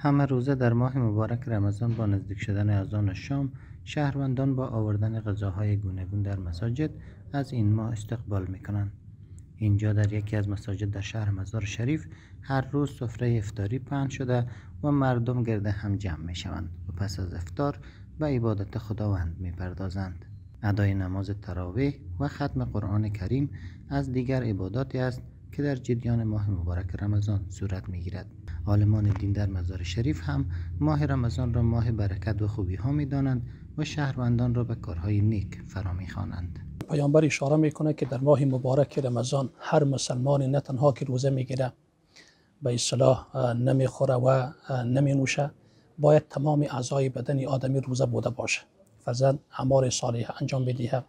همه روزه در ماه مبارک رمضان با نزدیک شدن اذان شام شهروندان با آوردن غذاهای گوناگون در مساجد از این ماه استقبال میکنند اینجا در یکی از مساجد در شهر مزار شریف هر روز سفره افتاری پهن شده و مردم گرد هم جمع می شوند و پس از افتار به عبادت خداوند میپردازند. ادای نماز تراویح و ختم قرآن کریم از دیگر عباداتی است که در جدیان ماه مبارک رمضان صورت می عالمان دین در مزار شریف هم ماه رمضان را ماه برکت و خوبی ها می دانند و شهروندان را به کارهای نیک فرا می خوانند. پیامبر اشاره میکنه که در ماه مبارک رمضان هر مسلمان نه تنها که روزه گیره به نمی خوره و نمی نوشه باید تمام اعضای بدن آدمی روزه بوده باشه فرزند اعمال صالح انجام بدهد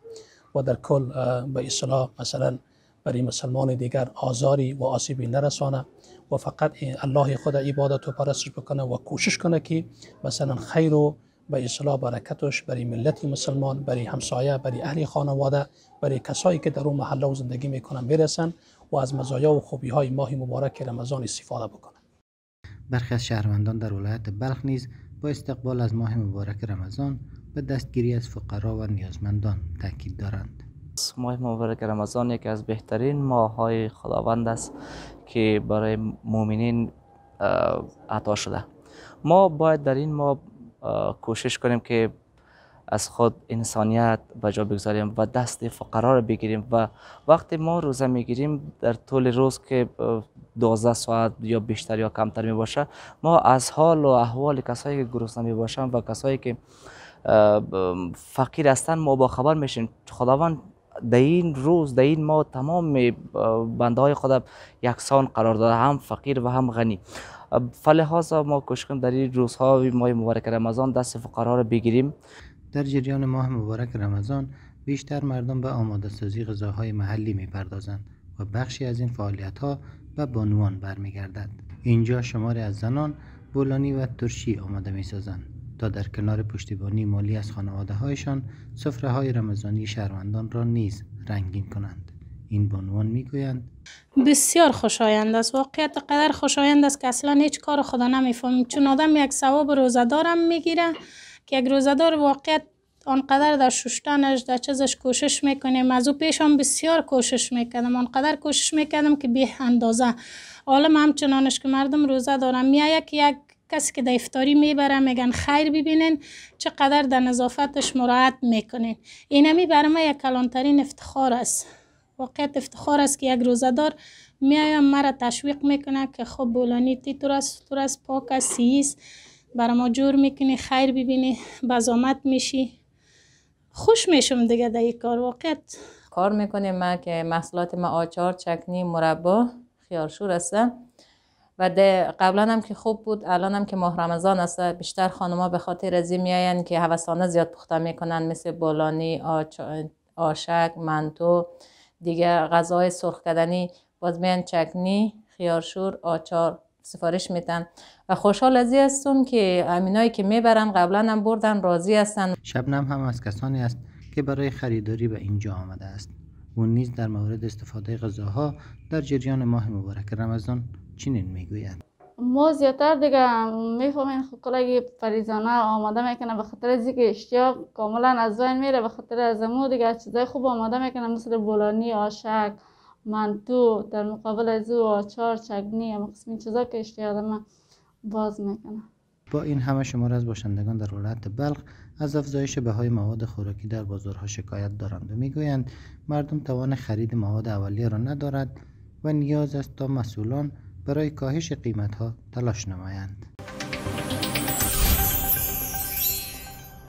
و در کل به اصلاح مثلا برای مسلمان دیگر آزاری و آسیبی نرسانه و فقط الله خود عبادت و پرستش بکنه و کوشش کنه که مثلا خیر و به اصلاح برکتش برای ملت مسلمان برای همسایه برای اهل خانواده برای کسایی که در اون محله و زندگی میکنن برسن و از مزایا و خوبی های ماه مبارک رمضان استفاده بکنن برخی از شهروندان در ولایت بلخ نیز با استقبال از ماه مبارک رمضان به دستگیری از فقرا و نیازمندان تاکید دارند ماه مبارک رمضان یکی از بهترین ماه های خداوند است که برای مؤمنین عطا شده ما باید در این ماه کوشش کنیم که از خود انسانیت بجا بگذاریم و دست فقرا را بگیریم و وقتی ما روزه میگیریم در طول روز که 12 ساعت یا بیشتر یا کمتر می ما از حال و احوال کسایی که گرسنه می و کسایی که فقیر هستن ما با خبر میشیم خداوند در این روز در این ما تمام بنده های خود یکسان قرار داده هم فقیر و هم غنی ها ما کشکم در این روزها ماه مبارک رمضان دست فقرا را بگیریم در جریان ماه مبارک رمضان بیشتر مردم به آماده سازی غذاهای محلی میپردازند و بخشی از این فعالیت ها به بانوان برمیگردد اینجا شماری از زنان بولانی و ترشی آماده می تا در کنار پشتیبانی مالی از خانواده هایشان سفره های رمزانی شهروندان را نیز رنگین کنند این بانوان گویند بسیار خوشایند است واقعیت قدر خوشایند است که اصلا هیچ کار خدا نمیفهمیم چون آدم یک ثواب روزدارم میگیره که یک روزدار واقعیت آنقدر در ششتنش در چیزش کوشش میکنیم از او پیش هم بسیار کوشش میکردم آنقدر کوشش میکردم که به اندازه عالم همچنانش که مردم روزه دارم میایه که یک کسی که در افتاری میبره میگن خیر ببینین چقدر در نظافتش مراعت میکنین اینمی برای ما یک کلانترین افتخار است واقعیت افتخار است که یک روزدار میایم مرا تشویق میکنه که خب بولانی تو است تو است پاک است سیست برای ما جور میکنی خیر ببینی بزامت میشی خوش میشم دیگه در این کار واقعیت کار میکنیم ما که محصولات ما آچار چکنی مربا خیارشور است. و قبلا هم که خوب بود الان هم که ماه رمضان است بیشتر خانما به خاطر ازی میاین که هوسانه زیاد پخته میکنن مثل بولانی آشک منتو دیگه غذای سرخ کردنی باز میان چکنی خیارشور آچار سفارش میدن و خوشحال ازی هستم که امینایی که میبرم قبلا هم بردن راضی هستن شبنم هم از کسانی است که برای خریداری به اینجا آمده است و نیز در مورد استفاده غذاها در جریان ماه مبارک رمضان چنین میگویند ما زیادتر دیگه میفهمین خب کلاگی فریزانه آماده میکنه به خاطر از اینکه اشتیاق کاملا از بین میره به خاطر از مو دیگه چیزای خوب آماده میکنه مثل بولانی آشک منتو در مقابل از او آچار چگنی اما قسمی چیزا که اشتیاق ما باز میکنه با این همه شماره از باشندگان در ولایت بلخ از افزایش بهای مواد خوراکی در بازارها شکایت دارند و میگویند مردم توان خرید مواد اولیه را ندارد و نیاز است تا مسئولان برای کاهش قیمتها تلاش نمایند